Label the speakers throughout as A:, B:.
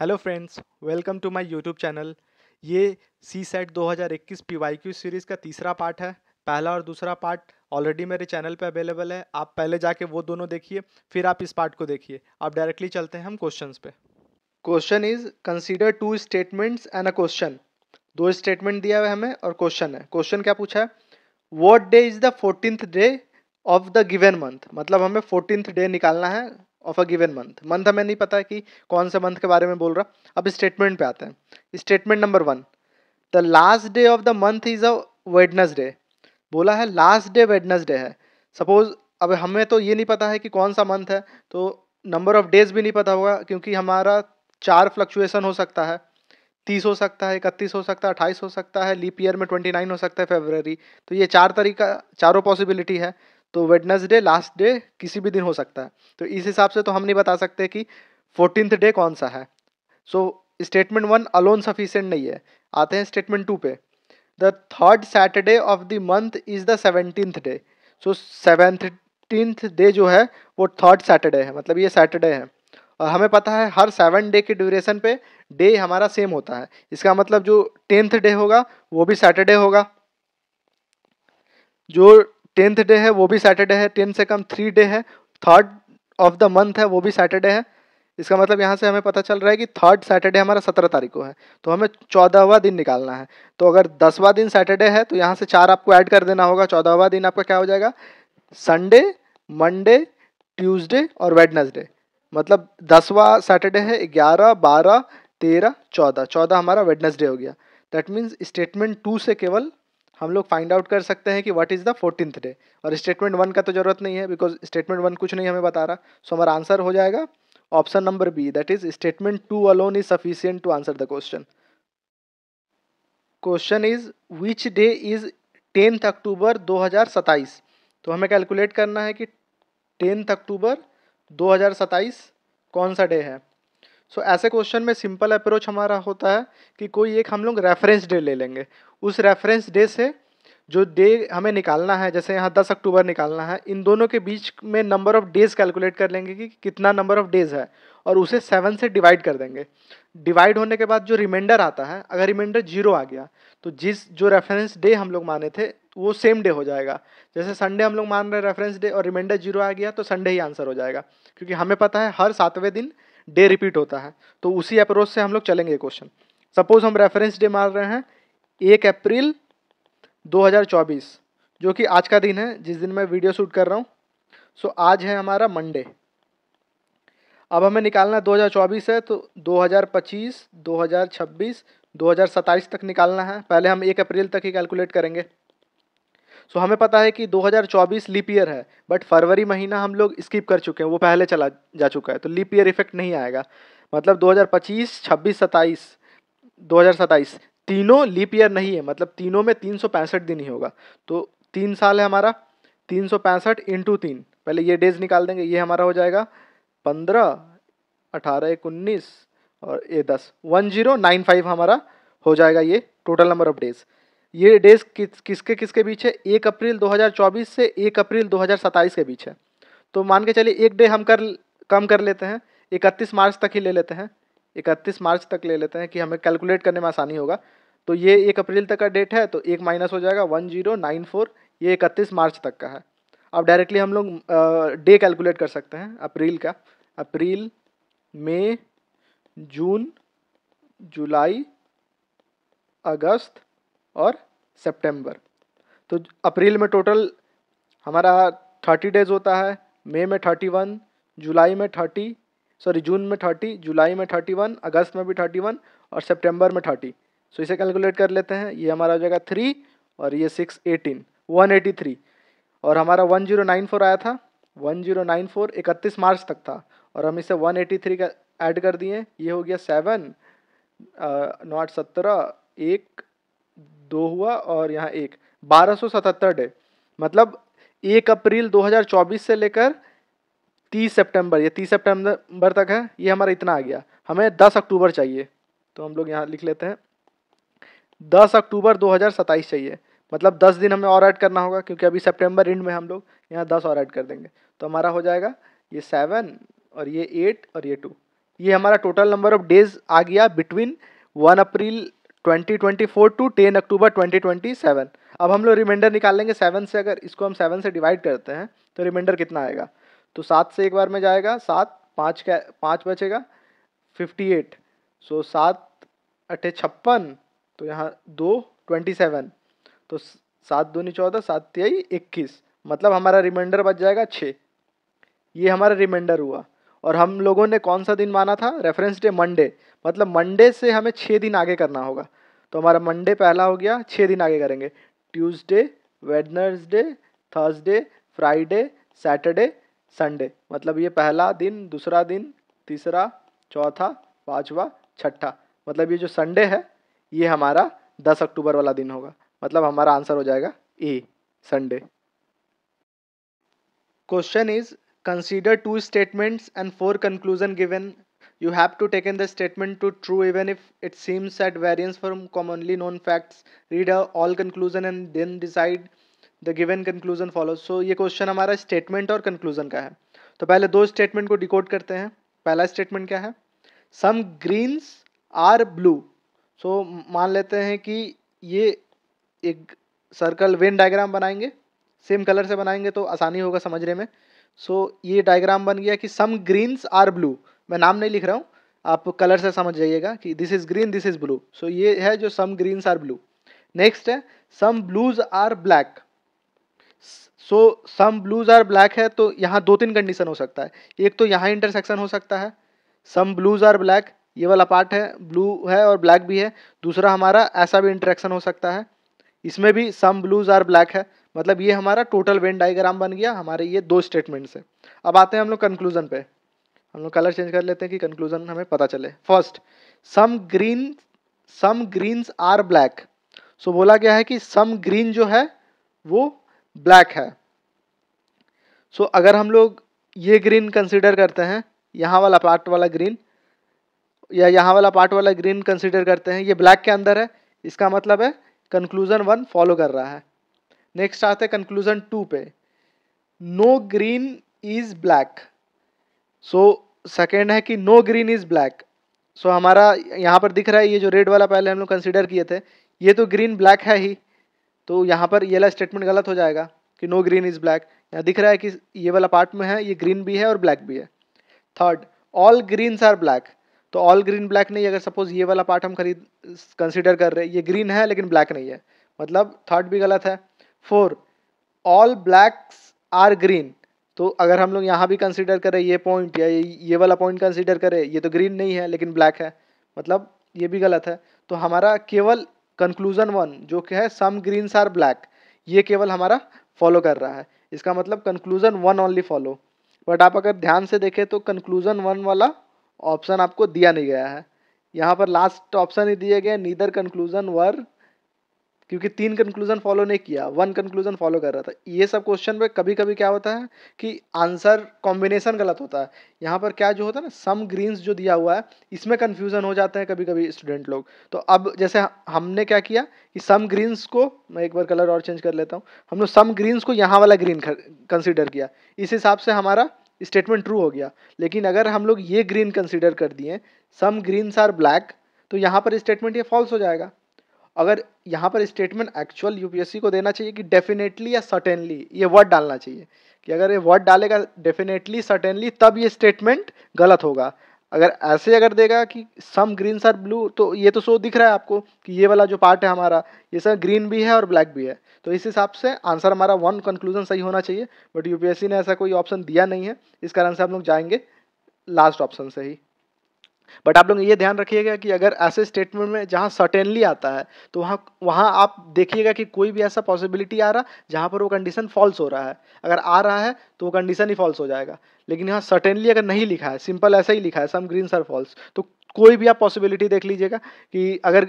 A: hello friends welcome to my YouTube channel ये C set 2021 PYQ series का तीसरा part है पहला और दूसरा पार्ट ऑलरेडी मेरे चैनल पे अवेलेबल है आप पहले जाके वो दोनों देखिए फिर आप इस पार्ट को देखिए आप डायरेक्टली चलते हैं हम क्वेश्चन पे question is consider two statements and a question दो स्टेटमेंट दिया हुआ है हमें और क्वेश्चन है क्वेश्चन क्या पूछा है what day is the fourteen day of the given month मतलब हमें फोर्टीन डे निकालना है of a given month month हमें नहीं पता कि कौन से मंथ के बारे में बोल रहा अब स्टेटमेंट पे आते हैं statement number one the last day of the month is a Wednesday बोला है लास्ट डे वेडनसडे है सपोज अब हमें तो ये नहीं पता है कि कौन सा मंथ है तो नंबर ऑफ डेज भी नहीं पता होगा क्योंकि हमारा चार फ्लक्चुएसन हो सकता है तीस हो सकता है इकतीस हो सकता है अट्ठाईस हो सकता है लीप ईयर में ट्वेंटी नाइन हो सकता है फेबररी तो ये चार तरीका चारों पॉसिबिलिटी है तो वेडनसडे लास्ट डे किसी भी दिन हो सकता है तो इस हिसाब से तो हम नहीं बता सकते कि फोर्टीनथ डे कौन सा है so statement one alone sufficient नहीं है आते हैं स्टेटमेंट टू पे the third Saturday of the month is the seventeenth day so seventeenth day जो है वो थर्ड सैटरडे है मतलब ये सैटरडे है और हमें पता है हर सेवन डे के ड्यूरेशन पे डे हमारा सेम होता है इसका मतलब जो टेंथ डे होगा वो भी सैटरडे होगा जो टेंथ डे है वो भी सैटरडे है टेन से कम थ्री डे है थर्ड ऑफ द मंथ है वो भी सैटरडे है इसका मतलब यहाँ से हमें पता चल रहा है कि थर्ड सैटरडे हमारा सत्रह तारीख को है तो हमें चौदहवा दिन निकालना है तो अगर दसवा दिन सैटरडे है तो यहाँ से चार आपको ऐड कर देना होगा चौदहवा दिन आपका क्या हो जाएगा संडे मंडे ट्यूसडे और वेडनसडे मतलब दसवा सैटरडे है ग्यारह बारह तेरह चौदह चौदह हमारा वेडनसडे हो गया दैट मीन्स स्टेटमेंट टू से केवल हम लोग फाइंड आउट कर सकते हैं कि what is the fourteenth day और स्टेटमेंट वन का तो ज़रूरत नहीं है बिकॉज स्टेटमेंट वन कुछ नहीं हमें बता रहा सो so, हमारा आंसर हो जाएगा option number B that is statement two alone is sufficient to answer the question question is which day is tenth October दो तो हमें कैलकुलेट करना है कि टेंथ अक्टूबर दो कौन सा डे है सो so, ऐसे क्वेश्चन में सिंपल अप्रोच हमारा होता है कि कोई एक हम लोग रेफरेंस डे ले लेंगे उस रेफरेंस डे से जो डे हमें निकालना है जैसे यहाँ दस अक्टूबर निकालना है इन दोनों के बीच में नंबर ऑफ़ डेज़ कैलकुलेट कर लेंगे कि कितना नंबर ऑफ़ डेज़ है और उसे सेवन से डिवाइड कर देंगे डिवाइड होने के बाद जो रिमाइंडर आता है अगर रिमाइंडर जीरो आ गया तो जिस जो रेफरेंस डे हम लोग माने थे वो सेम डे हो जाएगा जैसे संडे हम लोग मान रहे रेफरेंस डे और रिमाइंडर जीरो आ गया तो संडे ही आंसर हो जाएगा क्योंकि हमें पता है हर सातवें दिन डे रिपीट होता है तो उसी अप्रोच से हम लोग चलेंगे क्वेश्चन सपोज हम रेफरेंस डे मान रहे हैं एक अप्रैल 2024 जो कि आज का दिन है जिस दिन मैं वीडियो शूट कर रहा हूँ सो आज है हमारा मंडे अब हमें निकालना 2024 है तो 2025, 2026, 2027 तक निकालना है पहले हम एक अप्रैल तक ही कैलकुलेट करेंगे सो हमें पता है कि 2024 लीप ईयर है बट फरवरी महीना हम लोग स्किप कर चुके हैं वो पहले चला जा चुका है तो लीप ईयर इफेक्ट नहीं आएगा मतलब 2025, 26, 27 2027 तीनों लीप ईयर नहीं है मतलब तीनों में तीन सौ पैंसठ दिन ही होगा तो तीन साल है हमारा तीन सौ पैंसठ इंटू तीन पहले ये डेज निकाल देंगे ये हमारा हो जाएगा पंद्रह अठारह एक उन्नीस और ये दस वन जीरो नाइन फाइव हमारा हो जाएगा ये टोटल नंबर ऑफ डेज ये डेज किस किसके किसके बीच है एक अप्रैल 2024 से एक अप्रैल 2027 के बीच है तो मान के चलिए एक डे हम कर कम कर लेते हैं इकतीस मार्च तक ही ले लेते हैं इकतीस मार्च तक ले लेते हैं कि हमें कैलकुलेट करने में आसानी होगा तो ये एक अप्रैल तक का डेट है तो एक माइनस हो जाएगा वन जीरो नाइन फोर ये इकतीस मार्च तक का है अब डायरेक्टली हम लोग डे कैलकुलेट कर सकते हैं अप्रैल का अप्रैल मई जून जुलाई अगस्त और सितंबर तो अप्रैल में टोटल हमारा थर्टी डेज होता है मई में थर्टी वन जुलाई में थर्टी सॉरी जून में थर्टी जुलाई में थर्टी वन अगस्त में भी थर्टी वन और सेप्टेम्बर में थर्टी सो इसे कैलकुलेट कर लेते हैं ये हमारा हो जाएगा थ्री और ये six eighteen one eighty three और हमारा वन जीरो नाइन फोर आया था वन जीरो नाइन फोर इकतीस मार्च तक था और हम इसे वन एटी थ्री का ऐड कर दिए ये हो गया सेवन नॉट सत्रह एक दो हुआ और यहाँ एक बारह सौ सतहत्तर डे मतलब एक अप्रैल दो हज़ार चौबीस से लेकर तीस सितंबर ये तीस सितंबर तक है ये हमारा इतना आ गया हमें दस अक्टूबर चाहिए तो हम लोग यहाँ लिख लेते हैं दस अक्टूबर दो हज़ार सत्ताईस चाहिए मतलब दस दिन हमें और ऐड करना होगा क्योंकि अभी सेप्टेम्बर एंड में हम लोग यहाँ दस और ऐड कर देंगे तो हमारा हो जाएगा ये सेवन और ये एट और ये टू ये हमारा टोटल नंबर ऑफ डेज आ गया between one April 2024 to 10 October 2027 अब हम लोग रिमाइंडर निकाल लेंगे सेवन से अगर इसको हम सेवन से डिवाइड करते हैं तो रिमाइंडर कितना आएगा तो सात से एक बार में जाएगा सात पाँच का पाँच बचेगा फिफ्टी एट सो सात अठे छप्पन तो यहाँ दो ट्वेंटी सेवन तो सात दूनी चौदह सात तेई इक्कीस मतलब हमारा रिमाइंडर बच जाएगा छः ये हमारा रिमाइंडर हुआ और हम लोगों ने कौन सा दिन माना था रेफरेंस डे मंडे मतलब मंडे से हमें छः दिन आगे करना होगा तो हमारा मंडे पहला हो गया छः दिन आगे करेंगे Tuesday Wednesday Thursday Friday Saturday Sunday मतलब ये पहला दिन दूसरा दिन तीसरा चौथा पांचवा छठा मतलब ये जो संडे है ये हमारा दस अक्टूबर वाला दिन होगा मतलब हमारा आंसर हो जाएगा a Sunday question is consider two statements and four conclusion given you have to take in the statement to true even if it seems at variance from commonly known facts read all conclusion and then decide the given conclusion follow so ये question हमारा statement और conclusion का है तो पहले दो statement को decode करते हैं पहला स्टेटमेंट क्या है some greens are blue so मान लेते हैं कि ये एक सर्कल वेन डायग्राम बनाएंगे सेम कलर से बनाएंगे तो आसानी होगा समझने में सो so, ये डायग्राम बन गया कि सम ग्रीन्स आर ब्लू मैं नाम नहीं लिख रहा हूँ आप कलर से समझ जाइएगा कि this is green this is blue so ये है जो some greens are blue next है some blues are black so some blues are black है तो यहाँ दो तीन कंडीशन हो सकता है एक तो यहाँ इंटरसेक्शन हो सकता है सम ब्लूज आर ब्लैक ये वाला पार्ट है ब्लू है और ब्लैक भी है दूसरा हमारा ऐसा भी इंटरेक्शन हो सकता है इसमें भी सम ब्लूज आर ब्लैक है मतलब ये हमारा टोटल वेन डाइग्राम बन गया हमारे ये दो स्टेटमेंट्स से अब आते हैं हम लोग कंक्लूजन पे हम लोग कलर चेंज कर लेते हैं कि कंक्लूजन हमें पता चले first some green some greens are black so बोला गया है कि सम ग्रीन जो है वो ब्लैक है सो so, अगर हम लोग ये ग्रीन कंसीडर करते हैं यहाँ वाला पार्ट वाला ग्रीन या यहाँ वाला पार्ट वाला ग्रीन कंसिडर करते हैं ये ब्लैक के अंदर है इसका मतलब है कंक्लूज़न वन फॉलो कर रहा है नेक्स्ट आते हैं कंक्लूज़न टू पे no green is black so second है कि no green is black so हमारा यहाँ पर दिख रहा है ये जो रेड वाला पहले हम लोग कंसिडर किए थे ये तो ग्रीन ब्लैक है ही तो यहाँ पर ये वाला स्टेटमेंट गलत हो जाएगा कि नो ग्रीन इज़ ब्लैक यहाँ दिख रहा है कि ये वाला पार्ट में है ये ग्रीन भी है और ब्लैक भी है third all greens are black तो ऑल ग्रीन ब्लैक नहीं अगर सपोज ये वाला पार्ट हम खरीद कंसिडर कर रहे हैं ये ग्रीन है लेकिन ब्लैक नहीं है मतलब थर्ड भी गलत है four all blacks are green तो अगर हम लोग यहाँ भी कंसिडर करें ये पॉइंट या ये वाला पॉइंट कंसिडर करें ये तो ग्रीन नहीं है लेकिन ब्लैक है मतलब ये भी गलत है तो हमारा केवल कंक्लूजन वन जो कि है सम ग्रीन्स आर ब्लैक ये केवल हमारा फॉलो कर रहा है इसका मतलब conclusion one only follow but आप अगर ध्यान से देखें तो कंक्लूजन वन वाला ऑप्शन आपको दिया नहीं गया है यहाँ पर लास्ट ऑप्शन ही दिए गए नीदर कंक्लूजन वर क्योंकि तीन कंक्लूजन फॉलो नहीं किया वन कंक्लूजन फॉलो कर रहा था ये सब क्वेश्चन पे कभी कभी क्या होता है कि आंसर कॉम्बिनेशन गलत होता है यहाँ पर क्या जो होता है ना सम ग्रीन्स जो दिया हुआ है इसमें कन्फ्यूजन हो जाते हैं कभी कभी स्टूडेंट लोग तो अब जैसे हमने क्या किया कि सम ग्रीन्स को मैं एक बार कलर और चेंज कर लेता हूँ हमने सम ग्रीन्स को यहाँ वाला ग्रीन कंसिडर किया इस हिसाब से हमारा स्टेटमेंट ट्रू हो गया लेकिन अगर हम लोग ये ग्रीन कंसिडर कर दिए सम ग्रीन्स आर ब्लैक तो यहाँ पर स्टेटमेंट ये फॉल्स हो जाएगा अगर यहाँ पर स्टेटमेंट एक्चुअल यूपीएससी को देना चाहिए कि डेफिनेटली या सर्टेनली ये वर्ड डालना चाहिए कि अगर ये वर्ड डालेगा डेफिनेटली सर्टेनली तब ये स्टेटमेंट गलत होगा अगर ऐसे अगर देगा कि सम ग्रीन सर ब्लू तो ये तो शो दिख रहा है आपको कि ये वाला जो पार्ट है हमारा ये सर ग्रीन भी है और ब्लैक भी है तो इस हिसाब से आंसर हमारा वन कंक्लूजन सही होना चाहिए बट यूपीएससी ने ऐसा कोई ऑप्शन दिया नहीं है इस कारण से हम लोग जाएंगे लास्ट ऑप्शन से ही बट आप लोग ये ध्यान रखिएगा कि अगर ऐसे स्टेटमेंट में जहाँ सर्टेनली आता है तो वहाँ वहाँ आप देखिएगा कि कोई भी ऐसा पॉसिबिलिटी आ रहा जहाँ पर वो कंडीशन फॉल्स हो रहा है अगर आ रहा है तो वो कंडीशन ही फॉल्स हो जाएगा लेकिन यहाँ सर्टेनली अगर नहीं लिखा है सिंपल ऐसा ही लिखा है सम ग्रीन सर फॉल्स तो कोई भी आप पॉसिबिलिटी देख लीजिएगा कि अगर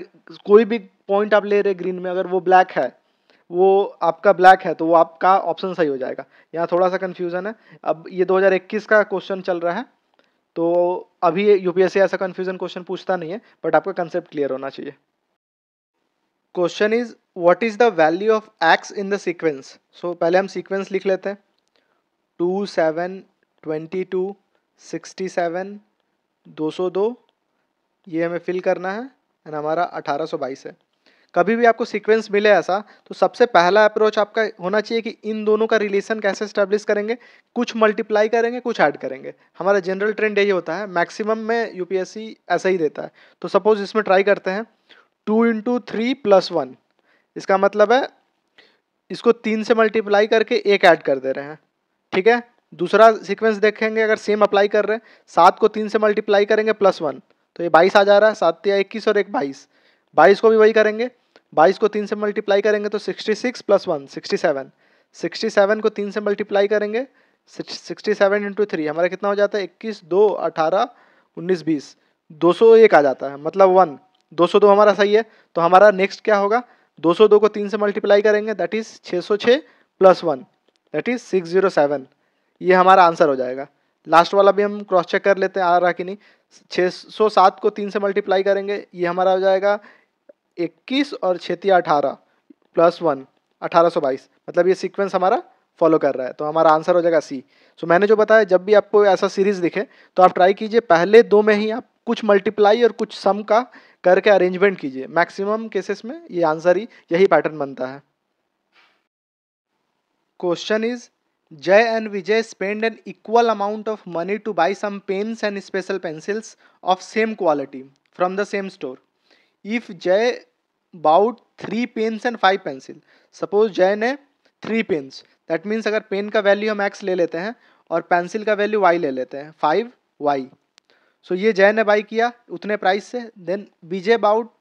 A: कोई भी पॉइंट आप ले रहे ग्रीन में अगर वो ब्लैक है वो आपका ब्लैक है तो वो आपका ऑप्शन सही हो जाएगा यहाँ थोड़ा सा कन्फ्यूज़न है अब ये दो का क्वेश्चन चल रहा है तो अभी यूपीएससी ऐसा कन्फ्यूजन क्वेश्चन पूछता नहीं है बट आपका कंसेप्ट क्लियर होना चाहिए question is what is the value of x in the sequence so पहले हम सीक्वेंस लिख लेते हैं two seven twenty two sixty seven दो सौ दो ये हमें फिल करना है एंड हमारा अठारह सौ बाईस है कभी भी आपको सीक्वेंस मिले ऐसा तो सबसे पहला अप्रोच आपका होना चाहिए कि इन दोनों का रिलेशन कैसे स्टैब्लिश करेंगे कुछ मल्टीप्लाई करेंगे कुछ ऐड करेंगे हमारा जनरल ट्रेंड यही होता है मैक्सिमम में यूपीएससी ऐसा ही देता है तो सपोज इसमें ट्राई करते हैं two into three plus one इसका मतलब है इसको तीन से मल्टीप्लाई करके एक ऐड कर दे रहे हैं ठीक है दूसरा सीक्वेंस देखेंगे अगर सेम अप्लाई कर रहे हैं सात को तीन से मल्टीप्लाई करेंगे प्लस वन तो ये बाईस आ जा रहा है सात या इक्कीस और एक बाईस बाईस को भी वही करेंगे बाईस को तीन से मल्टीप्लाई करेंगे तो sixty six plus one sixty seven sixty seven को तीन से मल्टीप्लाई करेंगे सिक्सटी सेवन इंटू थ्री हमारा कितना हो जाता है इक्कीस दो अठारह उन्नीस बीस दो सौ एक आ जाता है मतलब वन दो सौ दो हमारा सही है तो हमारा नेक्स्ट क्या होगा दो सौ दो को तीन से मल्टीप्लाई करेंगे दैट इज़ छः सौ छः plus one that is six zero seven ये हमारा आंसर हो जाएगा लास्ट वाला भी हम क्रॉस चेक कर लेते हैं आ रहा कि नहीं छः सौ सात को तीन से मल्टीप्लाई करेंगे ये हमारा हो जाएगा इक्कीस और छतिया अठारह प्लस वन अठारह सौ बाईस मतलब ये सीक्वेंस हमारा फॉलो कर रहा है तो हमारा आंसर हो जाएगा सी सो so, मैंने जो बताया जब भी आपको ऐसा सीरीज दिखे तो आप ट्राई कीजिए पहले दो में ही आप कुछ मल्टीप्लाई और कुछ सम का करके अरेंजमेंट कीजिए मैक्सिमम केसेस में ये आंसर ही यही पैटर्न बनता है question is Jay and Vijay spend an equal amount of money to buy some pens and special pencils of same quality from the same store if Jay bought three pens and five pencil suppose Jay ने three pens that means अगर pen का value हम x ले लेते हैं और pencil का value Y ले लेते हैं फाइव वाई सो ये जय ने बाई किया उतने प्राइस से then Vijay about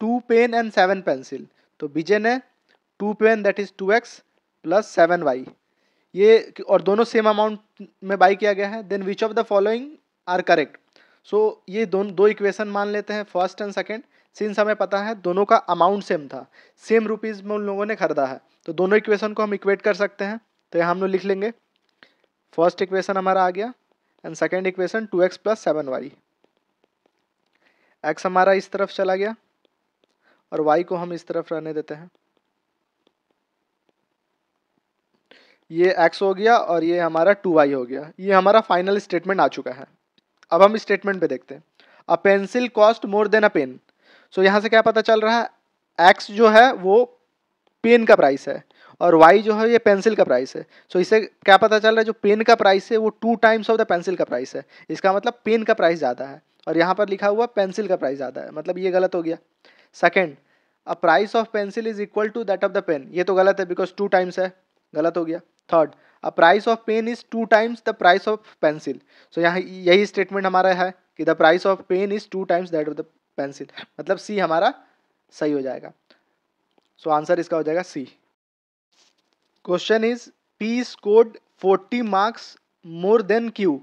A: two pen and seven pencil तो बीजे ने two pen that is two x plus seven y ये और दोनों सेम अमाउंट में बाई किया गया है then which of the following are correct so ये दोनों दो इक्वेशन मान लेते हैं फर्स्ट एंड सेकेंड सिंस हमें पता है दोनों का अमाउंट सेम था सेम रुपीस में उन लोगों ने खरीदा है तो दोनों इक्वेशन को हम इक्वेट कर सकते हैं तो यहाँ हम लोग लिख लेंगे फर्स्ट इक्वेशन हमारा आ गया and second equation two x plus seven y x हमारा इस तरफ चला गया और वाई को हम इस तरफ रहने देते हैं ये एक्स हो गया और ये हमारा टू वाई हो गया ये हमारा फाइनल स्टेटमेंट आ चुका है अब हम स्टेटमेंट पे देखते हैं a pencil cost more than a pen so so, यहाँ से क्या पता चल रहा है एक्स जो है वो पेन का प्राइस है और वाई जो है ये पेंसिल का प्राइस है सो so, इसे क्या पता चल रहा है जो पेन का प्राइस है वो two times of the pencil का प्राइस है इसका मतलब पेन का प्राइस ज़्यादा है और यहाँ पर लिखा हुआ पेंसिल का प्राइस ज़्यादा है मतलब ये गलत हो गया second a price of pencil is equal to that of the pen ये तो गलत है बिकॉज टू टाइम्स है गलत हो गया third a price of pen is two times the price of pencil so यहाँ यही स्टेटमेंट हमारा है कि the price of pen is two times that of the pencil मतलब सी हमारा सही हो जाएगा सो so आंसर इसका हो जाएगा C question is P scored 40 marks more than Q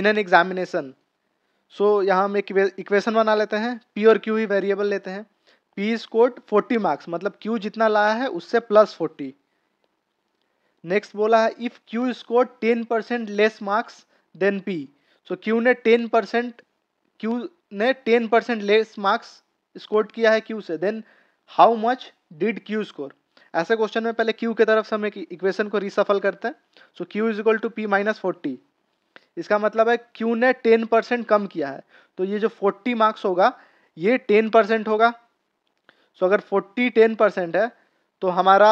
A: in an examination so यहाँ हम एक इक्वेशन बना लेते हैं पी और क्यू ही वेरिएबल लेते हैं पी स्कोर्ड 40 मार्क्स मतलब क्यू जितना लाया है उससे प्लस फोर्टी नेक्स्ट बोला है if Q score ten percent less marks than P so Q ने टेन परसेंट क्यू ने ten percent less marks score किया है क्यू से then how much did Q score ऐसे क्वेश्चन में पहले क्यू की तरफ से हम एक इक्वेशन को रिसफल करते हैं so Q is equal to P minus forty इसका मतलब है क्यू ने टेन परसेंट कम किया है तो ये जो फोर्टी मार्क्स होगा ये टेन परसेंट होगा सो so, अगर फोर्टी टेन परसेंट है तो हमारा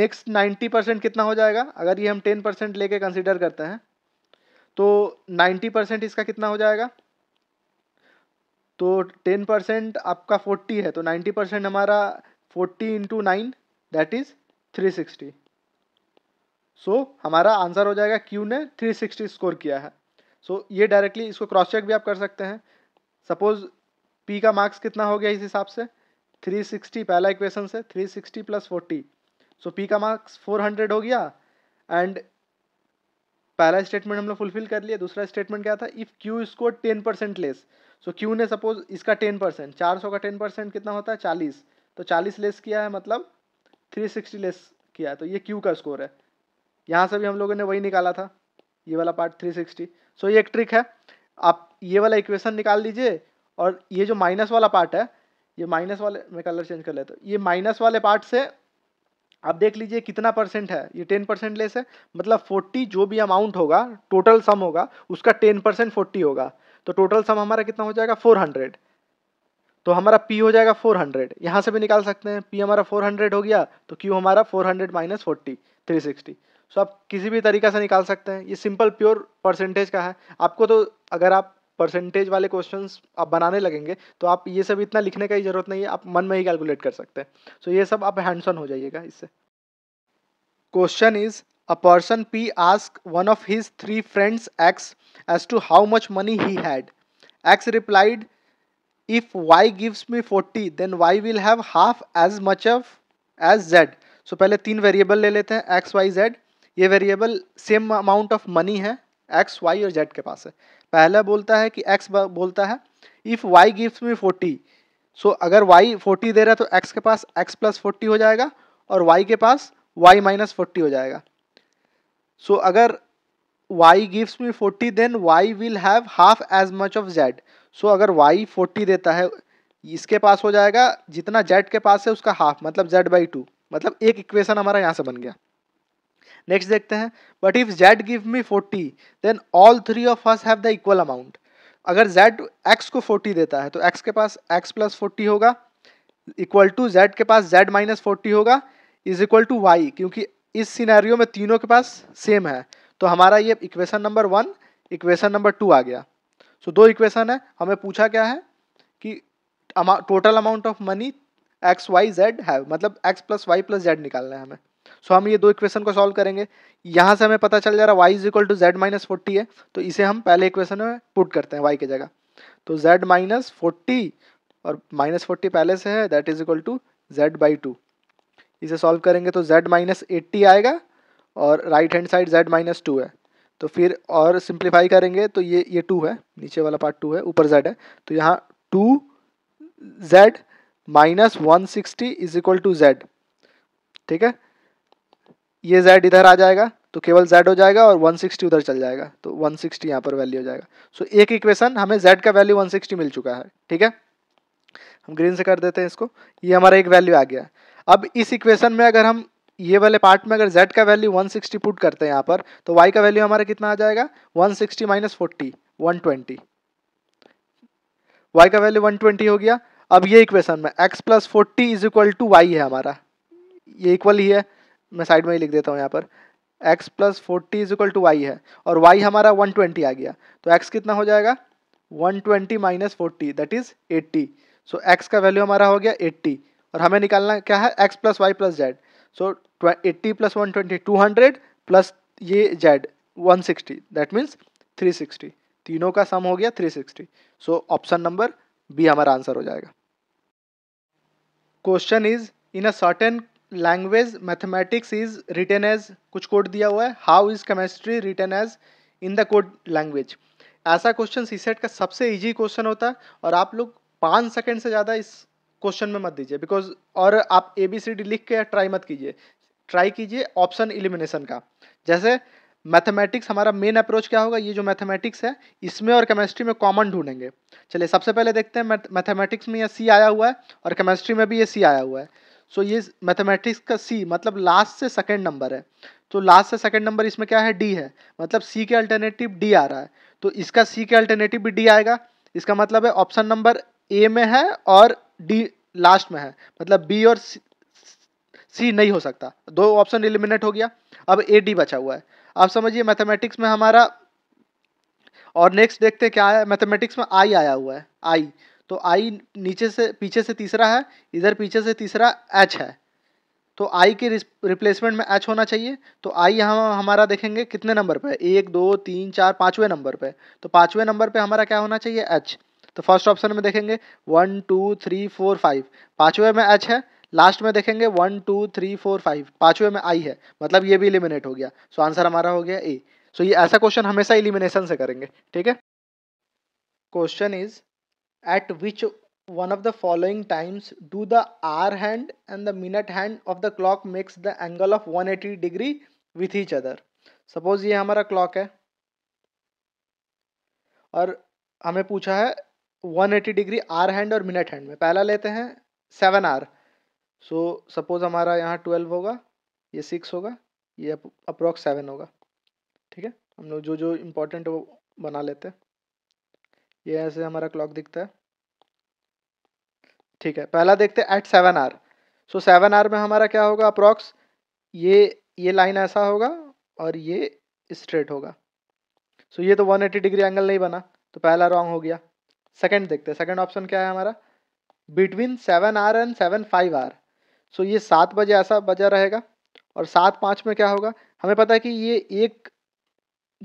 A: नेक्स्ट नाइन्टी परसेंट कितना हो जाएगा अगर ये हम टेन परसेंट लेके कंसिडर करते हैं तो नाइन्टी परसेंट इसका कितना हो जाएगा तो टेन परसेंट आपका फोर्टी है तो नाइन्टी परसेंट हमारा forty into nine that is three sixty so हमारा आंसर हो जाएगा क्यू ने थ्री सिक्सटी स्कोर किया है सो so, ये डायरेक्टली इसको क्रॉस चेक भी आप कर सकते हैं सपोज पी का मार्क्स कितना हो गया इस हिसाब से थ्री सिक्सटी पहला इक्वेशन से three sixty plus forty so P का मार्क्स फोर हंड्रेड हो गया एंड पहला स्टेटमेंट हम लोग फुलफिल कर लिया दूसरा स्टेटमेंट क्या था if Q score ten percent less so Q ने सपोज इसका टेन परसेंट चार सौ का टेन परसेंट कितना होता है चालीस तो चालीस लेस किया है मतलब थ्री सिक्सटी लेस किया है तो ये क्यू का स्कोर है यहाँ से भी हम लोगों ने वही निकाला था ये वाला पार्ट थ्री सिक्सटी सो ये एक ट्रिक है आप ये वाला इक्वेशन निकाल लीजिए और ये जो माइनस वाला पार्ट है ये माइनस वाले मैं कलर चेंज कर लेता हूँ ये माइनस वाले पार्ट से आप देख लीजिए कितना परसेंट है ये टेन परसेंट लेस है मतलब फोर्टी जो भी अमाउंट होगा टोटल सम होगा उसका टेन परसेंट फोर्टी होगा तो टोटल सम हमारा कितना हो जाएगा फोर हंड्रेड तो हमारा पी हो जाएगा फोर हंड्रेड यहाँ से भी निकाल सकते हैं पी हमारा फोर हंड्रेड हो गया तो क्यू हमारा four hundred minus forty three sixty so आप किसी भी तरीका से निकाल सकते हैं ये सिंपल प्योर परसेंटेज का है आपको तो अगर आप परसेंटेज वाले क्वेश्चन आप बनाने लगेंगे तो आप ये सब इतना लिखने का ही जरूरत नहीं है आप मन में ही कैलकुलेट कर सकते हैं सो so ये सब आप हैंड्स ऑन हो जाइएगा इससे question is a person P ask one of his three friends X as to how much money he had X replied if Y gives me forty then Y will have half as much of as Z so पहले तीन variable ले लेते हैं X Y Z ये variable same amount of money है X Y और Z के पास है पहला बोलता है कि एक्स बोलता है if Y gives me forty so अगर वाई फोर्टी दे रहा है तो एक्स के पास एक्स प्लस फोर्टी हो जाएगा और वाई के पास वाई माइनस फोर्टी हो जाएगा सो so, अगर Y gives me forty then Y will have half as much of Z so अगर वाई फोर्टी देता है इसके पास हो जाएगा जितना जेड के पास है उसका हाफ मतलब जेड बाई टू मतलब एक इक्वेशन हमारा यहाँ से बन गया नेक्स्ट देखते हैं but if Z give me forty then all three of us have the equal amount अगर जेड एक्स को फोर्टी देता है तो एक्स के पास एक्स प्लस फोर्टी होगा इक्वल टू जेड के पास जेड माइनस फोर्टी होगा इज इक्वल टू वाई क्योंकि इस सिनेरियो में तीनों के पास सेम है तो हमारा ये equation number one equation number two आ गया सो so, दो इक्वेशन है हमें पूछा क्या है कि total amount of money X Y Z है मतलब X plus Y plus Z निकालना है हमें सो हम ये दो इक्वेशन को सॉल्व करेंगे यहाँ से हमें पता चल जा रहा है Y is equal to Z minus forty है तो इसे हम पहले इक्वेशन में पुट करते हैं वाई की जगह तो जेड माइनस फोर्टी और माइनस फोर्टी पहले से है that is equal to Z by two इसे सॉल्व करेंगे तो जेड माइनस एट्टी आएगा और right hand side Z minus two है तो फिर और सिंप्लीफाई करेंगे तो ये ये टू है नीचे वाला पार्ट टू है ऊपर जेड है तो यहाँ two Z minus one sixty is equal to Z ठीक है ये जेड इधर आ जाएगा तो केवल जेड हो जाएगा और 160 उधर चल जाएगा तो 160 सिक्सटी यहाँ पर वैल्यू हो जाएगा सो so, एक इक्वेशन हमें जेड का वैल्यू 160 मिल चुका है ठीक है हम ग्रीन से कर देते हैं इसको ये हमारा एक वैल्यू आ गया अब इस इक्वेशन में अगर हम ये वाले पार्ट में अगर z का वैल्यू 160 पुट करते हैं यहाँ पर तो y का वैल्यू हमारा कितना आ जाएगा one sixty minus forty one का वैल्यू वन हो गया अब ये इक्वेशन में X plus forty is equal to Y है हमारा ये इक्वल ही है मैं साइड में ही लिख देता हूँ यहाँ पर x plus forty is equal to Y है और y हमारा 120 आ गया तो x कितना हो जाएगा 120 twenty minus forty that is 80 so so, x का वैल्यू हमारा हो गया 80 और हमें निकालना क्या है x plus Y plus Z so eighty plus one twenty two hundred plus ये Z one sixty that means three sixty तीनों का सम हो गया three sixty so option number B हमारा आंसर हो जाएगा question is in a certain language mathematics is written as कुछ code दिया हुआ है how is chemistry written as in the code language ऐसा क्वेश्चन सी सेट का सबसे ईजी क्वेश्चन होता है और आप लोग पाँच सेकेंड से ज़्यादा इस क्वेश्चन में मत दीजिए बिकॉज और आप ए बी सी डी लिख के ट्राई मत कीजिए ट्राई कीजिए ऑप्शन इलिमिनेशन का जैसे मैथमेटिक्स हमारा मेन अप्रोच क्या होगा ये जो मैथमेटिक्स है इसमें और केमिस्ट्री में कॉमन ढूंढेंगे चलिए सबसे पहले देखते हैं मैथमेटिक्स में ये सी आया हुआ है और केमिस्ट्री में भी ये सी आया हुआ है सो ये मैथमेटिक्स का सी मतलब लास्ट से सेकेंड नंबर है तो लास्ट से सेकेंड नंबर इसमें क्या है डी है मतलब सी के अल्टरनेटिव डी आ रहा है तो इसका सी के अल्टरनेटिव भी डी आएगा इसका मतलब है ऑप्शन नंबर ए में है और डी लास्ट में है मतलब बी और सी नहीं हो सकता दो ऑप्शन एलिमिनेट हो गया अब ए डी बचा हुआ है आप समझिए मैथमेटिक्स में हमारा और नेक्स्ट देखते क्या है मैथमेटिक्स में आई आया हुआ है आई तो आई नीचे से पीछे से तीसरा है इधर पीछे से तीसरा एच है तो आई के रिप्लेसमेंट में एच होना चाहिए तो आई यहाँ हमारा देखेंगे कितने नंबर पे एक दो तीन चार पाँचवें नंबर पे तो पाँचवें नंबर पे हमारा क्या होना चाहिए एच तो फर्स्ट ऑप्शन में देखेंगे one two three four five पाँचवें में एच है लास्ट में देखेंगे one two three four five पाँचवें में आई है मतलब ये भी इलिमिनेट हो गया सो आंसर हमारा हो गया ए सो ये ऐसा क्वेश्चन हमेशा इलिमिनेशन से करेंगे ठीक है question is at which one of the following times do the hour hand and the minute hand of the clock makes the angle of 180 degree with each other suppose ये हमारा clock है और हमें पूछा है 180 डिग्री आर हैंड और minute hand में पहला लेते हैं सेवन आर सो सपोज हमारा यहाँ ट्वेल्व होगा ये सिक्स होगा ये अप्रॉक्स सेवन होगा ठीक है हम लोग जो जो इम्पोर्टेंट वो बना लेते हैं ये ऐसे हमारा क्लॉक दिखता है ठीक है पहला देखते हैं at seven hour so seven hour में हमारा क्या होगा अप्रॉक्स ये ये लाइन ऐसा होगा और ये स्ट्रेट होगा सो so, ये तो 180 डिग्री एंगल नहीं बना तो पहला रॉन्ग हो गया सेकंड देखते हैं सेकंड ऑप्शन क्या है हमारा between seven hour and seven five hour so ये सात बजे ऐसा बजा रहेगा और सात पाँच में क्या होगा हमें पता है कि ये एक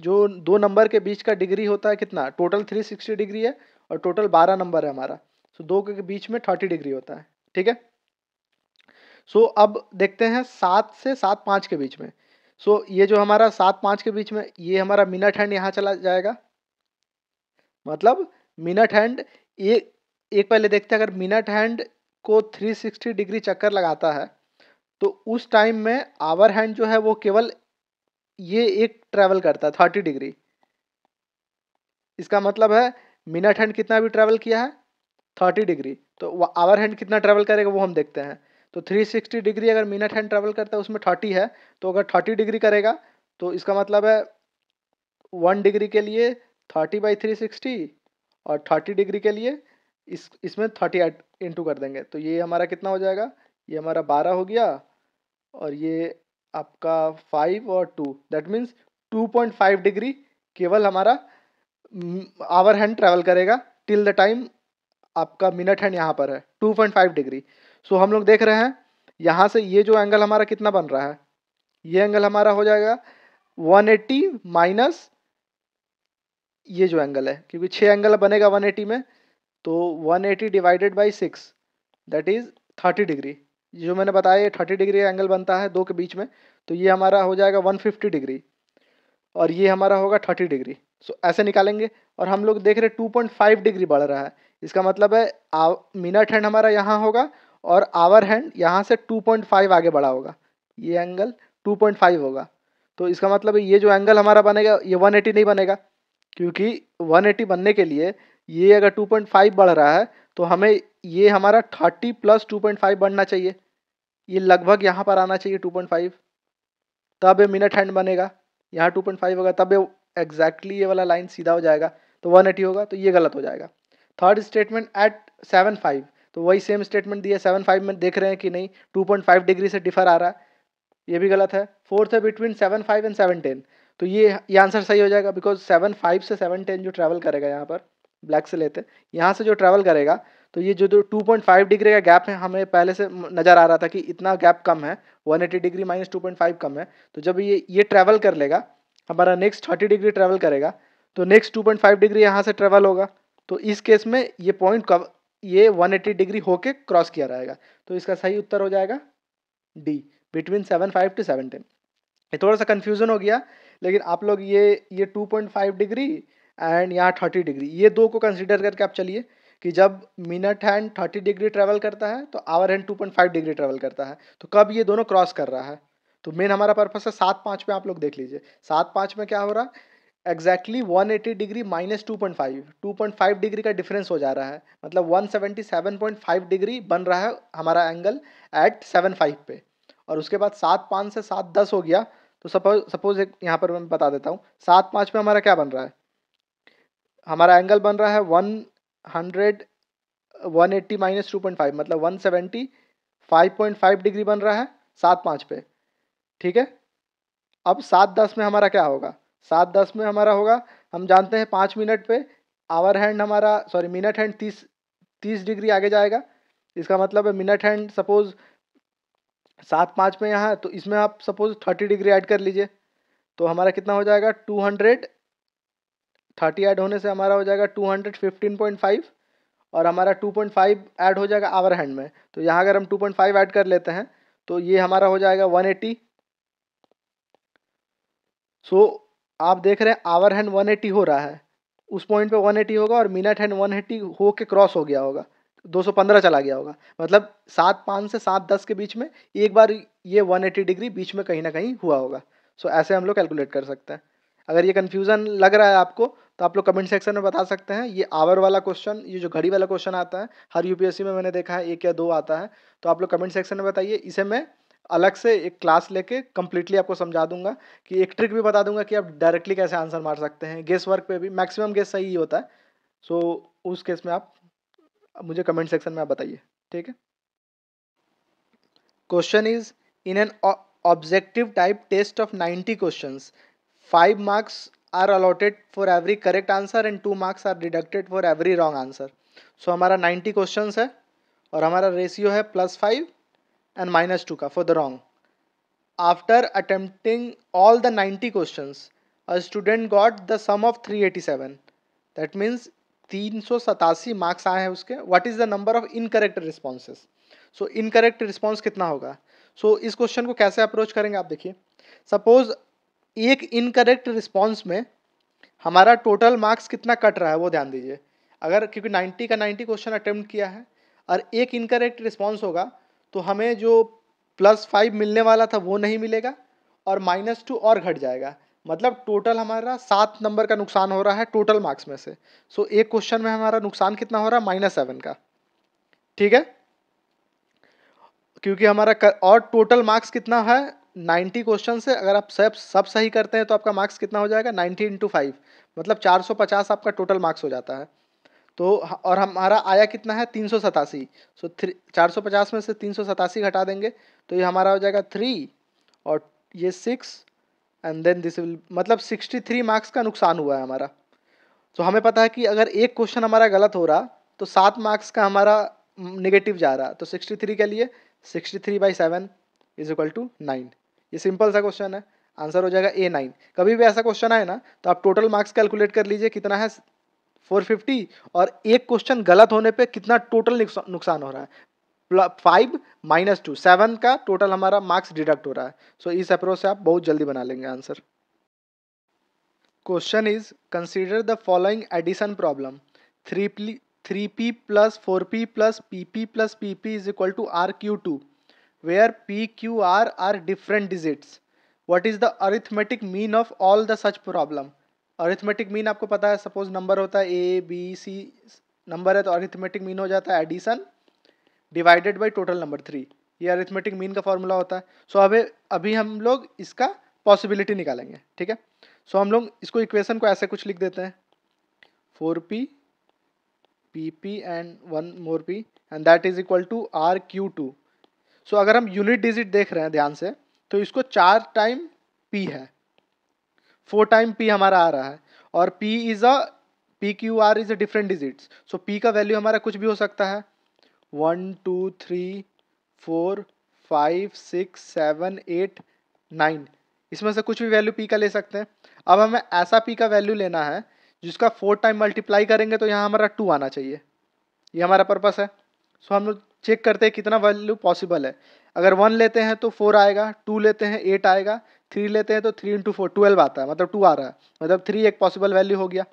A: जो दो नंबर के बीच का डिग्री होता है कितना टोटल थ्री सिक्सटी डिग्री है और टोटल बारह नंबर है हमारा सो दो के बीच में थर्टी डिग्री होता है ठीक है सो अब देखते हैं सात से सात पाँच के बीच में सो ये जो हमारा सात पाँच के बीच में ये हमारा मिनट हैंड यहाँ चला जाएगा मतलब मिनट हैंड एक एक पहले देखते हैं अगर मिनट हैंड को 360 डिग्री चक्कर लगाता है तो उस टाइम में आवर हैंड जो है वो केवल ये एक ट्रैवल करता है थर्टी डिग्री इसका मतलब है मिनट हैंड कितना भी ट्रैवल किया है थर्टी डिग्री तो आवर हैंड कितना ट्रैवल करेगा वो हम देखते हैं तो थ्री सिक्सटी डिग्री अगर मिनट हैंड ट्रैवल करता है उसमें थर्टी है तो अगर थर्टी डिग्री करेगा तो इसका मतलब है वन डिग्री के लिए थर्टी बाई थ्री सिक्सटी और थर्टी डिग्री के लिए इस इसमें थर्टी एट इंटू कर देंगे तो ये हमारा कितना हो जाएगा ये हमारा बारह हो गया और ये आपका फाइव और two that means two point five degree केवल हमारा आवर हैंड ट्रैवल करेगा टिल द टाइम आपका मिनट हैंड यहाँ पर है two point five degree so हम लोग देख रहे हैं यहाँ से ये जो एंगल हमारा कितना बन रहा है ये एंगल हमारा हो जाएगा वन एट्टी माइनस ये जो एंगल है क्योंकि छः एंगल बनेगा वन एटी में तो one eighty divided by six that is thirty degree जो मैंने बताया ये थर्टी डिग्री एंगल बनता है दो के बीच में तो ये हमारा हो जाएगा वन फिफ्टी डिग्री और ये हमारा होगा थर्टी डिग्री सो ऐसे निकालेंगे और हम लोग देख रहे टू पॉइंट फाइव डिग्री बढ़ रहा है इसका मतलब है मिनट हैंड हमारा यहाँ होगा और आवर हैंड यहाँ से टू पॉइंट फाइव आगे बढ़ा होगा ये एंगल टू पॉइंट फाइव होगा तो इसका मतलब ये जो एंगल हमारा बनेगा ये वन एटी नहीं बनेगा क्योंकि वन एटी बनने के लिए ये अगर टू पॉइंट फाइव बढ़ रहा है तो हमें ये हमारा thirty plus two point five बनना चाहिए ये लगभग यहाँ पर आना चाहिए टू पॉइंट फाइव तब ये मिनट हैंड बनेगा यहाँ टू पॉइंट फाइव होगा तब ये एग्जैक्टली ये वाला लाइन सीधा हो जाएगा तो वन एटी होगा तो ये गलत हो जाएगा third statement at seven five तो वही सेम स्टेटमेंट दिया सेवन फाइव में देख रहे हैं कि नहीं टू पॉइंट फाइव डिग्री से डिफर आ रहा है ये भी गलत है फोर्थ है between seven five and seven ten तो ये ये आंसर सही हो जाएगा बिकॉज सेवन फाइव से सेवन टेन जो ट्रैवल करेगा यहाँ पर ब्लैक से लेते हैं यहाँ से जो ट्रैवल करेगा तो ये जो टू पॉइंट फाइव डिग्री का गैप है हमें पहले से नज़र आ रहा था कि इतना गैप कम है one eighty degree minus two point five कम है तो जब ये ये ट्रैवल कर लेगा हमारा नेक्स्ट थर्टी डिग्री ट्रैवल करेगा तो next two point five degree यहाँ से ट्रैवल होगा तो इस केस में ये पॉइंट कब ये वन एटी डिग्री होके क्रॉस किया रहेगा तो इसका सही उत्तर हो जाएगा D between seven five to seven ten ये थोड़ा सा कन्फ्यूज़न हो गया लेकिन आप लोग ये ये two point five degree and यहाँ थर्टी डिग्री ये दो को कंसिडर करके आप चलिए कि जब minute hand thirty degree travel करता है तो hour hand two point five degree travel करता है तो कब ये दोनों क्रॉस कर रहा है तो मेन हमारा पर्पस है सात पाँच में आप लोग देख लीजिए सात पाँच में क्या हो रहा है exactly one eighty degree minus two point five two point five degree का डिफरेंस हो जा रहा है मतलब one seventy seven point five degree बन रहा है हमारा एंगल एट सेवन फाइव पे और उसके बाद सात पाँच से सात दस हो गया तो सपोज सपोज एक यहाँ पर मैं बता देता हूँ सात पाँच में हमारा क्या बन रहा है हमारा एंगल बन रहा है one hundred one eighty minus two point five मतलब one seventy five point five degree बन रहा है सात पाँच पे ठीक है अब सात दस में हमारा क्या होगा सात दस में हमारा होगा हम जानते हैं पाँच मिनट पे आवर हैंड हमारा सॉरी मिनट हैंड तीस तीस डिग्री आगे जाएगा इसका मतलब है मिनट हैंड सपोज सात पाँच में यहाँ तो इसमें आप सपोज थर्टी डिग्री ऐड कर लीजिए तो हमारा कितना हो जाएगा टू हंड्रेड थर्टी ऐड होने से हमारा हो जाएगा two hundred fifteen point five और हमारा टू पॉइंट फाइव ऐड हो जाएगा आवर हैंड में तो यहाँ अगर हम टू पॉइंट फाइव ऐड कर लेते हैं तो ये हमारा हो जाएगा वन एटी सो आप देख रहे हैं आवर हैंड वन एटी हो रहा है उस पॉइंट पे वन एटी होगा और मिनट हैंड वन एटी हो के क्रॉस हो गया होगा दो सौ पंद्रह चला गया होगा मतलब सात पाँच से सात दस के बीच में एक बार ये वन एटी डिग्री बीच में कहीं ना कहीं हुआ होगा सो ऐसे हम लोग कैलकुलेट कर सकते हैं अगर ये कन्फ्यूज़न लग रहा है आपको तो आप लोग कमेंट सेक्शन में बता सकते हैं ये आवर वाला क्वेश्चन ये जो घड़ी वाला क्वेश्चन आता है हर यूपीएससी में मैंने देखा है एक या दो आता है तो आप लोग कमेंट सेक्शन में बताइए इसे मैं अलग से एक क्लास लेके कंप्लीटली आपको समझा दूंगा कि एक ट्रिक भी बता दूंगा कि आप डायरेक्टली कैसे आंसर मार सकते हैं गेस वर्क पे भी मैक्सिमम गेस सही ही होता है सो so, उस केस में आप मुझे कमेंट सेक्शन में आप बताइए ठीक है question is in an objective type test of 90 questions five marks are allotted for every correct answer and two marks are deducted for every wrong answer so हमारा नाइन्टी क्वेश्चन है और हमारा ratio है plus five and minus two का for the wrong after attempting all the ninety question a student got the sum of three eighty seven that means तीन सौ सतासी marks आए हैं उसके what is the number of incorrect responses so incorrect response कितना होगा so so, इस question को कैसे अप्रोच करेंगे आप देखिए सपोज एक इनकरेक्ट रिस्पॉन्स में हमारा टोटल मार्क्स कितना कट रहा है वो ध्यान दीजिए अगर क्योंकि 90 का 90 क्वेश्चन अटेम्प्ट किया है और एक इनकरेक्ट रिस्पॉन्स होगा तो हमें जो प्लस फाइव मिलने वाला था वो नहीं मिलेगा और माइनस टू और घट जाएगा मतलब टोटल हमारा सात नंबर का नुकसान हो रहा है टोटल मार्क्स में से सो एक क्वेश्चन में हमारा नुकसान कितना हो रहा है माइनस सेवन का ठीक है क्योंकि हमारा कर, और टोटल मार्क्स कितना है 90 क्वेश्चन से अगर आप सब सब सही करते हैं तो आपका मार्क्स कितना हो जाएगा 90 इंटू फाइव मतलब 450 आपका टोटल मार्क्स हो जाता है तो और हमारा आया कितना है तीन सौ सतासी सो थ्री चार सौ पचास में से तीन सौ सतासी घटा देंगे तो ये हमारा हो जाएगा थ्री और ये six and then this will मतलब सिक्सटी थ्री मार्क्स का नुकसान हुआ है हमारा तो हमें पता है कि अगर एक क्वेश्चन हमारा गलत हो रहा तो सात मार्क्स का हमारा निगेटिव जा रहा तो सिक्सटी थ्री के लिए sixty three by seven is equal to nine ये सिंपल सा क्वेश्चन है आंसर हो जाएगा ए नाइन कभी भी ऐसा क्वेश्चन आए ना तो आप टोटल मार्क्स कैलकुलेट कर लीजिए कितना है 450 और एक क्वेश्चन गलत होने पे कितना टोटल नुकसान हो रहा है फाइव माइनस टू सेवन का टोटल हमारा मार्क्स डिडक्ट हो रहा है सो so, इस अप्रोच से आप बहुत जल्दी बना लेंगे answer question is consider the following addition problem three three P plus four P plus P P plus P P is equal to R Q two where p q r are different digits what is the arithmetic mean of all the such problem arithmetic mean aapko pata hai suppose number hota hai a b c number hai to arithmetic mean ho jata hai addition divided by total number 3 ye arithmetic mean ka formula hota hai so, अभी abhi hum log iska possibility nikalenge theek hai so, hum log isko equation ko aise kuch likh dete hain 4p pp and P more p and that is equal to equal to so so, अगर हम unit digit देख रहे हैं ध्यान से तो इसको चार टाइम पी है फोर टाइम पी हमारा आ रहा है और P is a P Q R is a different digits so P का वैल्यू हमारा कुछ भी हो सकता है one two three four five six seven eight nine इसमें से कुछ भी वैल्यू पी का ले सकते हैं अब हमें ऐसा पी का वैल्यू लेना है जिसका फोर टाइम मल्टीप्लाई करेंगे तो यहाँ हमारा टू आना चाहिए ये हमारा पर्पस है सो हम लोग चेक करते हैं कितना वैल्यू पॉसिबल है अगर वन लेते हैं तो फोर आएगा टू लेते हैं एट आएगा थ्री लेते हैं तो थ्री इंटू फोर ट्वेल्व आता है मतलब टू आ रहा है मतलब थ्री एक पॉसिबल वैल्यू हो गया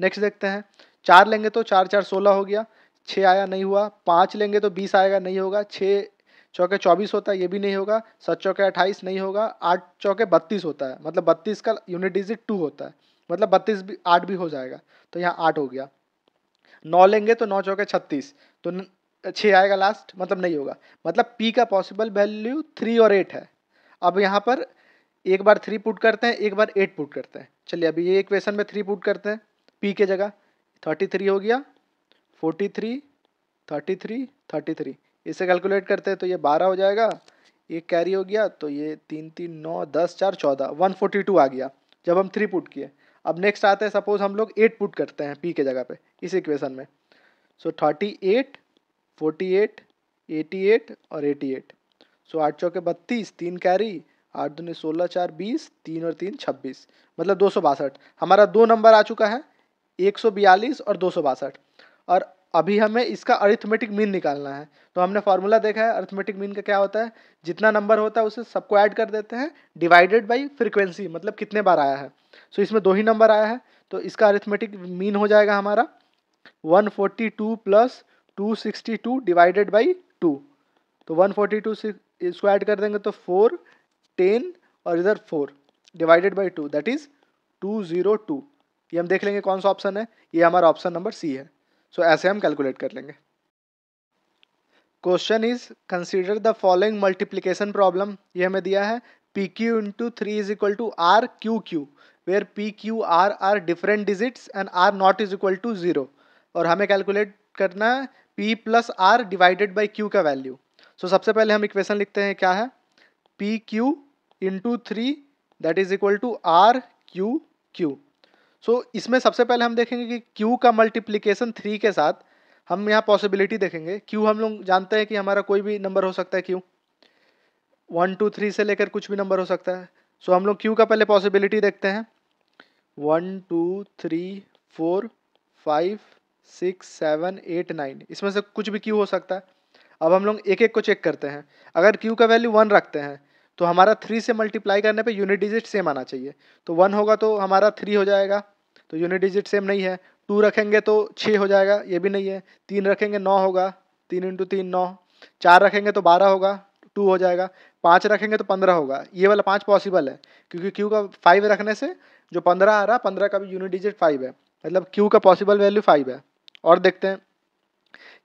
A: नेक्स्ट देखते हैं चार लेंगे तो चार चार सोलह हो गया छः आया नहीं हुआ पाँच लेंगे तो बीस आएगा नहीं होगा छः चौके चौबीस होता है ये भी नहीं होगा सत चौके अट्ठाईस नहीं होगा आठ चौके बत्तीस होता है मतलब बत्तीस का यूनिट डिजिट टू होता है मतलब बत्तीस भी आठ भी हो जाएगा तो यहाँ आठ हो गया नौ लेंगे तो नौ चौके छत्तीस तो छः आएगा लास्ट मतलब नहीं होगा मतलब पी का पॉसिबल वैल्यू थ्री और एट है अब यहाँ पर एक बार थ्री पुट करते हैं एक बार एट पुट करते हैं चलिए अभी ये इक्वेशन में थ्री पुट करते हैं पी के जगह थर्टी थ्री हो गया forty three thirty three thirty three इसे कैलकुलेट करते हैं तो ये बारह हो जाएगा ये कैरी हो गया तो ये तीन तीन नौ दस चार चौदह वन फोर्टी टू आ गया जब हम थ्री पुट किए अब नेक्स्ट आते हैं सपोज हम लोग एट पुट करते हैं पी के जगह पे इस इक्वेशन में so thirty eight forty eight eighty eight और एटी एट सो आठ चौके बत्तीस तीन कैरी आठ दूनी सोलह चार बीस तीन और तीन छब्बीस मतलब दो सौ बासठ हमारा दो नंबर आ चुका है एक सौ बयालीस और दो सौ बासठ और अभी हमें इसका अरिथमेटिक मीन निकालना है तो हमने फार्मूला देखा है अरिथमेटिक मीन का क्या होता है जितना नंबर होता है उसे सबको ऐड कर देते हैं डिवाइडेड बाई फ्रिक्वेंसी मतलब कितने बार आया है सो so, इसमें दो ही नंबर आया है तो इसका अरिथमेटिक मीन हो जाएगा हमारा one forty two plus two sixty two divided by two तो वन फोर्टी टू इसको ऐड कर देंगे तो फोर टेन और इधर four divided by two that is two zero two ये हम देख लेंगे कौन सा ऑप्शन है ये हमारा ऑप्शन नंबर सी है सो so, ऐसे हम कैलकुलेट कर लेंगे question is consider the following multiplication problem ये हमें दिया है P Q into three is equal to R Q Q where P Q R are different digits and R not is equal to zero और हमें calculate करना है P plus R divided by Q का value so so, सबसे पहले हम equation लिखते हैं क्या है P Q into three that is equal to R Q Q so इसमें सबसे पहले हम देखेंगे कि क्यू का मल्टीप्लीकेशन थ्री के साथ हम यहाँ पॉसिबिलिटी देखेंगे क्यू हम लोग जानते हैं कि हमारा कोई भी नंबर हो सकता है क्यू वन टू थ्री से लेकर कुछ भी नंबर हो सकता है सो so, हम लोग क्यू का पहले पॉसिबिलिटी देखते हैं one two three four five six seven eight nine इसमें से कुछ भी क्यू हो सकता है अब हम लोग एक एक को चेक करते हैं अगर क्यू का वैल्यू वन रखते हैं तो हमारा थ्री से मल्टीप्लाई करने पे यूनिट डिजिट सेम आना चाहिए तो वन होगा तो हमारा थ्री हो जाएगा तो यूनिट डिजिट सेम नहीं है टू रखेंगे तो छः हो जाएगा ये भी नहीं है तीन रखेंगे नौ होगा तीन इंटू तीन नौ चार रखेंगे तो बारह होगा टू हो जाएगा पाँच रखेंगे तो पंद्रह होगा ये वाला पाँच पॉसिबल है क्योंकि क्यू का फाइव रखने से जो पंद्रह आ रहा है पंद्रह का भी यूनिट डिजिट फाइव है मतलब क्यू का पॉसिबल वैल्यू फाइव है और देखते हैं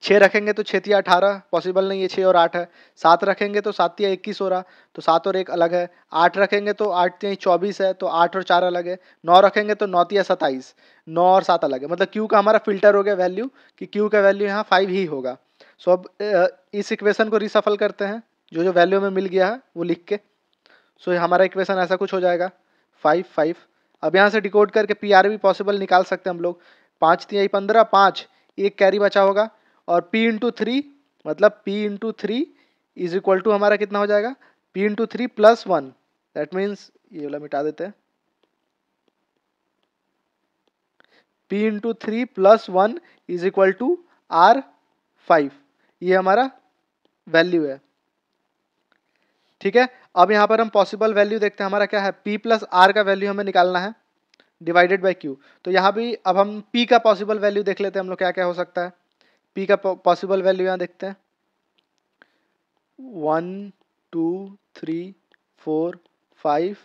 A: छः रखेंगे तो छतिया अठारह पॉसिबल नहीं है छः और आठ है सात रखेंगे तो सातिया इक्कीस हो रहा तो सात और एक अलग है आठ रखेंगे तो आठ तिया चौबीस है तो आठ और चार अलग है नौ रखेंगे तो नौ तिया सत्ताईस नौ और सात अलग है मतलब क्यू का हमारा फिल्टर हो गया वैल्यू कि क्यू का वैल्यू यहाँ फाइव ही होगा सो अब इस इक्वेशन को रिसफल करते हैं जो जो वैल्यू में मिल गया है वो लिख के सो हमारा इक्वेशन ऐसा कुछ हो जाएगा फाइव फाइव अब यहाँ से डिकोड करके पी आर भी पॉसिबल निकाल सकते हैं हम लोग पाँच तिहाई पंद्रह पाँच एक कैरी बचा होगा और पी इंटू थ्री मतलब P into three is equal to हमारा कितना हो जाएगा P into three plus one that means ये वाला मिटा देते हैं P into three plus one is equal to R five ये हमारा वैल्यू है ठीक है अब यहाँ पर हम पॉसिबल वैल्यू देखते हैं हमारा क्या है पी प्लस आर का वैल्यू हमें निकालना है डिवाइडेड बाई क्यू तो यहाँ भी अब हम पी का पॉसिबल वैल्यू देख लेते हैं हम लोग क्या क्या हो सकता है पी का पॉसिबल वैल्यू यहाँ देखते हैं one two three four five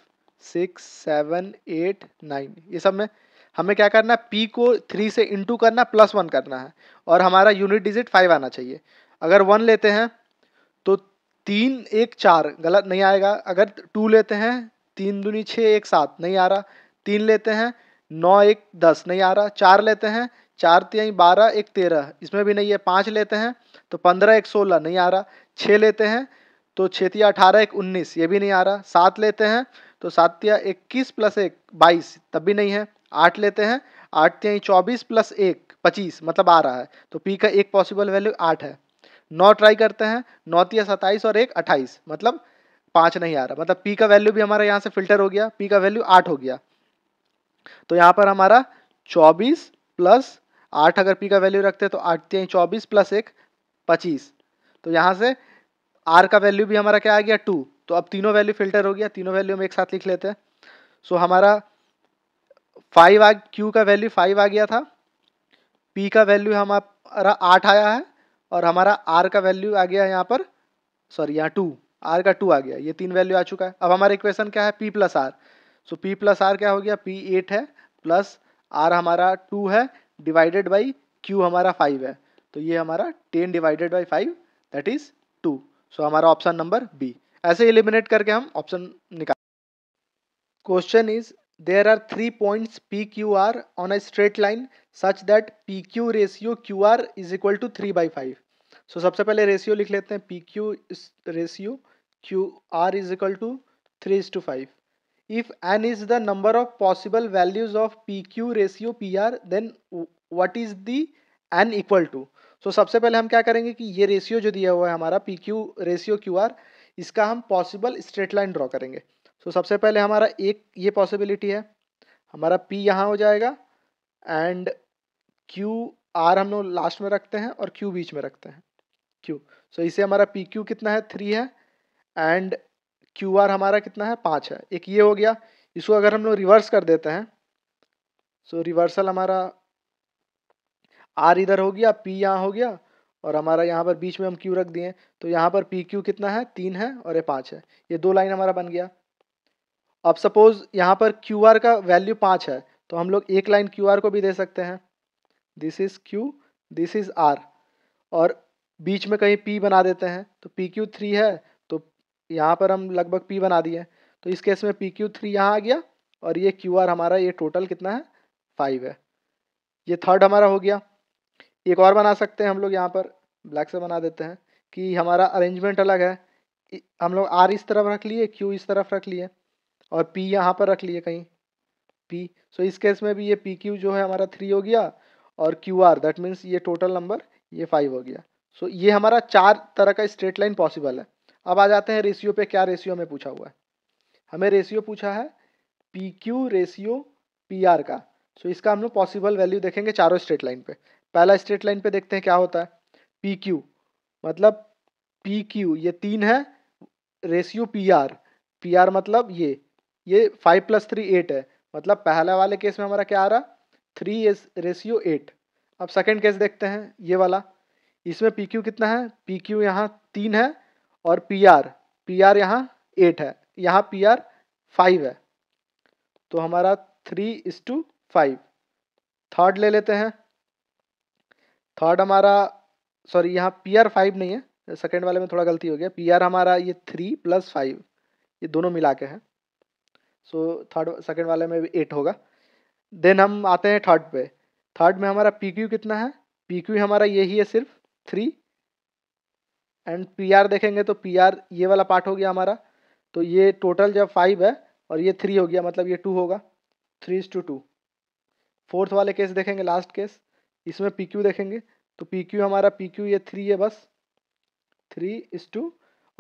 A: six seven eight nine ये सब में हमें क्या करना है पी को थ्री से इंटू करना प्लस वन करना है और हमारा यूनिट डिजिट फाइव आना चाहिए अगर वन लेते हैं तो तीन एक चार गलत नहीं आएगा अगर टू लेते हैं तीन दूनी छः एक सात नहीं आ रहा तीन लेते हैं नौ एक दस नहीं आ रहा चार लेते हैं चार तीन बारह एक तेरह इसमें भी नहीं है पाँच लेते हैं तो पंद्रह एक सोलह नहीं आ रहा छः लेते हैं तो छतिया अठारह एक उन्नीस ये भी नहीं आ रहा सात लेते हैं तो सातिया इक्कीस प्लस एक बाईस तब भी नहीं है आठ लेते हैं आठ तिहाई चौबीस प्लस एक पच्चीस मतलब आ रहा है तो पी का एक पॉसिबल वैल्यू आठ है नौ ट्राई करते हैं नौ तिया सत्ताईस और एक अट्ठाईस मतलब पाँच नहीं आ रहा मतलब पी का वैल्यू भी हमारा यहाँ से फिल्टर हो गया पी का वैल्यू आठ हो गया तो यहाँ पर हमारा चौबीस प्लस आठ अगर पी का वैल्यू रखते हैं तो आठ तीन चौबीस प्लस एक पच्चीस तो यहाँ से आर का वैल्यू भी हमारा क्या आ गया टू तो अब तीनों वैल्यू फिल्टर हो गया तीनों वैल्यू हम एक साथ लिख लेते हैं सो हमारा फाइव आ क्यू का वैल्यू फाइव आ गया था पी का वैल्यू हमारा आठ आया है और हमारा आर का वैल्यू आ गया यहाँ पर सॉरी यहाँ टू आर का टू आ गया ये तीन वैल्यू आ चुका है अब हमारा इक्वेशन क्या है P plus R so P plus R क्या हो गया पी एट है प्लस आर हमारा टू है डिवाइडेड बाई क्यू हमारा फाइव है तो ये हमारा ten divided by five that is two so हमारा ऑप्शन नंबर बी ऐसे एलिमिनेट करके हम ऑप्शन निकाल question is there are three points P Q R on a straight line such that P Q ratio Q R is equal to three by five so सबसे पहले ratio लिख लेते हैं P Q ratio Q R is equal to three is to five if n is the number of possible values of pq ratio pr then what is the n equal to so सबसे पहले हम क्या करेंगे कि ये ratio जो दिया हुआ है हमारा P Q ratio Q R इसका हम पॉसिबल स्ट्रेट लाइन ड्रॉ करेंगे सो so, सबसे पहले हमारा एक ये पॉसिबिलिटी है हमारा P यहाँ हो जाएगा एंड Q R हम लोग लास्ट में रखते हैं और Q बीच में रखते हैं Q सो so, इसे हमारा पी क्यू कितना है थ्री है एंड क्यू आर हमारा कितना है पाँच है एक ये हो गया इसको अगर हम लोग रिवर्स कर देते हैं सो रिवर्सल हमारा आर इधर हो गया पी यहाँ हो गया और हमारा यहाँ पर बीच में हम क्यू रख दिए तो यहाँ पर पी क्यू कितना है तीन है और ये पाँच है ये दो लाइन हमारा बन गया अब सपोज यहाँ पर क्यू आर का वैल्यू पाँच है तो हम लोग एक लाइन क्यू आर को भी दे सकते हैं this is Q this is R और बीच में कहीं पी बना देते हैं तो पी क्यू थ्री है यहाँ पर हम लगभग पी बना दिए तो इस केस में पी क्यू थ्री यहाँ आ गया और ये क्यू आर हमारा ये टोटल कितना है फाइव है ये थर्ड हमारा हो गया एक और बना सकते हैं हम लोग यहाँ पर ब्लैक से बना देते हैं कि हमारा अरेंजमेंट अलग है हम लोग आर इस तरफ रख लिए क्यू इस तरफ रख लिए और पी यहाँ पर रख लिए कहीं पी सो इस केस में भी ये पी क्यू जो है हमारा थ्री हो गया और क्यू आर दैट मीन्स ये टोटल नंबर ये फाइव हो गया सो so ये हमारा चार तरह का स्ट्रेट लाइन पॉसिबल है अब आ जाते हैं रेशियो पे क्या रेशियो में पूछा हुआ है हमें रेशियो पूछा है P Q ratio P R का सो so, इसका हम लोग पॉसिबल वैल्यू देखेंगे चारों स्ट्रेट लाइन पे पहला स्ट्रेट लाइन पे देखते हैं क्या होता है पी क्यू मतलब पी क्यू ये तीन है ratio P R P R मतलब ये ये फाइव प्लस थ्री एट है मतलब पहला वाले केस में हमारा क्या आ रहा थ्री एस रेशियो एट अब सेकेंड केस देखते हैं ये वाला इसमें पी क्यू कितना है पी क्यू यहाँ तीन है और पी आर पी आर यहाँ एट है यहाँ पी आर फाइव है तो हमारा three is to five third ले लेते हैं थर्ड हमारा सॉरी यहाँ पी आर फाइव नहीं है सेकेंड वाले में थोड़ा गलती हो गया पी आर हमारा ये थ्री प्लस फाइव ये दोनों मिला के हैं सो थर्ड सेकेंड वाले में भी एट होगा देन हम आते हैं थर्ड पे थर्ड में हमारा पी क्यू कितना है पी क्यू हमारा यही है सिर्फ थ्री एंड पीआर देखेंगे तो पीआर ये वाला पार्ट हो गया हमारा तो ये टोटल जब फाइव है और ये थ्री हो गया मतलब ये टू होगा three is to two fourth वाले केस देखेंगे लास्ट केस इसमें पी क्यू देखेंगे तो पी क्यू हमारा पी क्यू ये थ्री है बस थ्री इज टू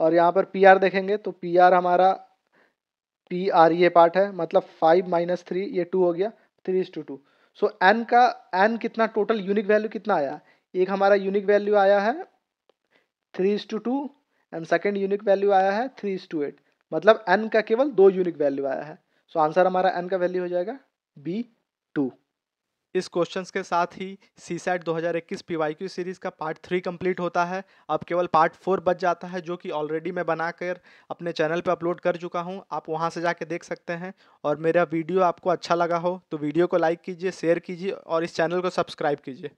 A: और यहाँ पर पी आर देखेंगे तो पी आर हमारा पी आर ये पार्ट है मतलब फाइव माइनस थ्री ये टू हो गया three is to two so N का एन कितना टोटल यूनिक वैल्यू कितना आया एक हमारा यूनिक वैल्यू आया है three is to two and second unique value आया है थ्री इज टू एट मतलब एन का केवल दो यूनिक वैल्यू आया है सो so, आंसर हमारा एन का वैल्यू हो जाएगा बी टू इस क्वेश्चन के साथ ही सी सैट दो हज़ार इक्कीस पी वाई क्यू सीरीज़ का पार्ट थ्री कंप्लीट होता है अब केवल पार्ट फोर बच जाता है जो कि ऑलरेडी मैं बनाकर अपने चैनल पर अपलोड कर चुका हूं आप वहां से जाके देख सकते हैं और मेरा वीडियो आपको अच्छा लगा हो तो वीडियो को लाइक कीजिए शेयर कीजिए और इस चैनल को सब्सक्राइब कीजिए